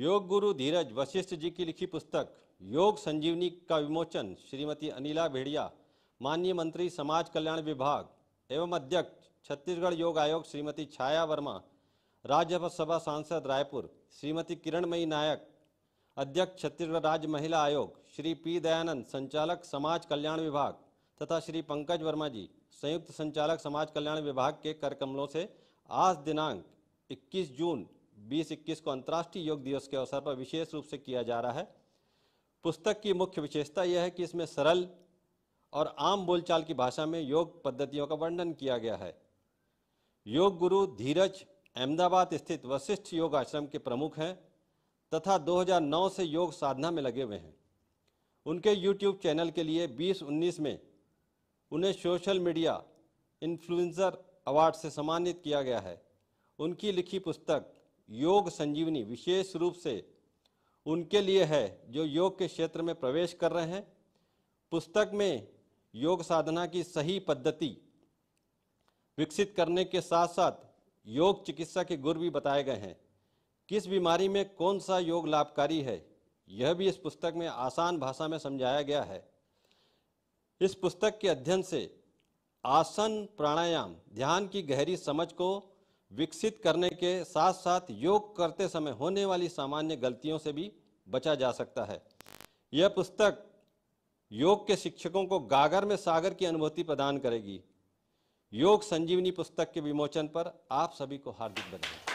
योग गुरु धीरज वशिष्ठ जी की लिखी पुस्तक योग संजीवनी का विमोचन श्रीमती अनिला भेड़िया माननीय मंत्री समाज कल्याण विभाग एवं अध्यक्ष छत्तीसगढ़ योग आयोग श्रीमती छाया वर्मा राज्यसभा सांसद रायपुर श्रीमती किरणमयी नायक अध्यक्ष छत्तीसगढ़ राज्य महिला आयोग श्री पी दयानंद संचालक समाज कल्याण विभाग तथा श्री पंकज वर्मा जी संयुक्त संचालक समाज कल्याण विभाग के करकमलों से आज दिनांक 21 जून बीस इक्कीस को अंतर्राष्ट्रीय योग दिवस के अवसर पर विशेष रूप से किया जा रहा है पुस्तक की मुख्य विशेषता यह है कि इसमें सरल और आम बोलचाल की भाषा में योग पद्धतियों का वर्णन किया गया है योग गुरु धीरज अहमदाबाद स्थित वशिष्ठ योग आश्रम के प्रमुख हैं तथा 2009 से योग साधना में लगे हुए हैं उनके यूट्यूब चैनल के लिए बीस में उन्हें सोशल मीडिया इन्फ्लुएंसर अवार्ड से सम्मानित किया गया है उनकी लिखी पुस्तक योग संजीवनी विशेष रूप से उनके लिए है जो योग के क्षेत्र में प्रवेश कर रहे हैं पुस्तक में योग साधना की सही पद्धति विकसित करने के साथ साथ योग चिकित्सा के गुर भी बताए गए हैं किस बीमारी में कौन सा योग लाभकारी है यह भी इस पुस्तक में आसान भाषा में समझाया गया है इस पुस्तक के अध्ययन से आसन प्राणायाम ध्यान की गहरी समझ को विकसित करने के साथ साथ योग करते समय होने वाली सामान्य गलतियों से भी बचा जा सकता है यह पुस्तक योग के शिक्षकों को गागर में सागर की अनुभूति प्रदान करेगी योग संजीवनी पुस्तक के विमोचन पर आप सभी को हार्दिक बधाई